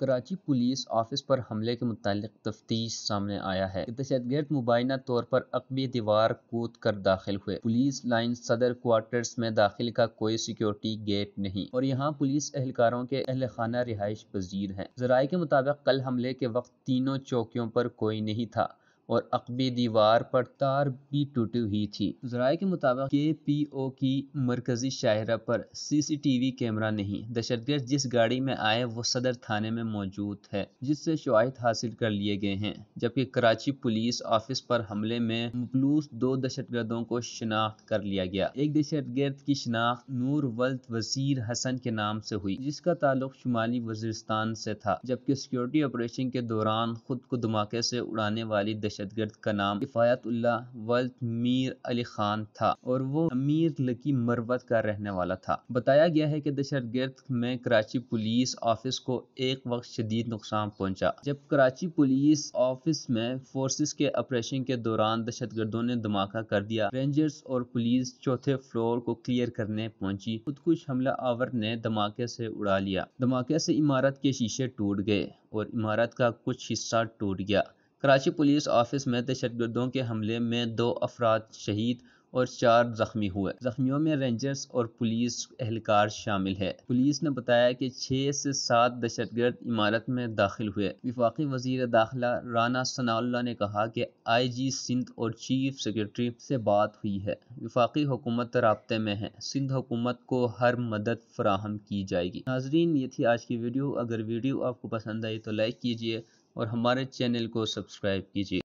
Karachi police office पर हमले के मुतालिक तफ्तीश सामने आया है दहशत गर्द मुबैना तौर पर अकबी दीवार कूद कर दाखिल हुए पुलिस लाइन सदर क्वार्टर्स में दाखिल का कोई सिक्योरिटी गेट नहीं और यहाँ पुलिस एहलकारों के अहल खाना रिहाइश पजीर है जराये के मुताबिक कल हमले के वक्त तीनों चौकियों पर कोई नहीं था और अकबी दीवार पर तार भी टूटी हुई थी जराये के मुताबिक के पी ओ की मरकजी शाहरा पर C C T V camera नहीं दहशतगर्द जिस गाड़ी में आए वो सदर थाने में मौजूद है जिससे शवाहद हासिल कर लिए गए हैं जबकि कराची पुलिस ऑफिस पर हमले में मुबलूस दो दहशतगर्दों को शिनाख्त कर लिया गया एक दहशतगर्द की शिनाख्त नूर वल्द वजीर हसन के नाम से हुई जिसका ताल्लुक शुमाली वजीरस्तान से था जबकि सिक्योरिटी ऑपरेशन के दौरान खुद को धमाके से उड़ाने वाली दहशत गर्द का नाम किफ़ायतुल्ला वल्द मीर अली खान था और वो मीर लकी मरवत का रहने वाला था बताया गया है कि गर्द में कराची पुलिस ऑफिस को एक वक्त शदीद नुकसान पहुंचा जब कराची पुलिस ऑफिस में फोर्सेस के ऑपरेशन के दौरान गर्दों ने धमाका कर दिया रेंजर्स और पुलिस चौथे फ्लोर को क्लियर करने पहुंची खुदकुश हमला आवर ने धमाके से उड़ा लिया धमाके से इमारत के शीशे टूट गए और इमारत का कुछ हिस्सा टूट गया कराची पुलिस ऑफिस में गर्दों के हमले में दो अफराद शहीद और चार जख्मी हुए जख्मियों में रेंजर्स और पुलिस एहलकार शामिल है पुलिस ने बताया कि छः से सात दहशत गर्द इमारत में दाखिल हुए विफाकी वजीर दाखिला राना सनाउल्ला ने कहा कि आई जी सिंध और चीफ सेक्रेटरी से बात हुई है विफाकी हुकूमत रबते में है सिंध हुकूमत को हर मदद फराहम की जाएगी नाजरीन ये थी आज की वीडियो अगर वीडियो आपको पसंद आई तो लाइक कीजिए और हमारे चैनल को सब्सक्राइब कीजिए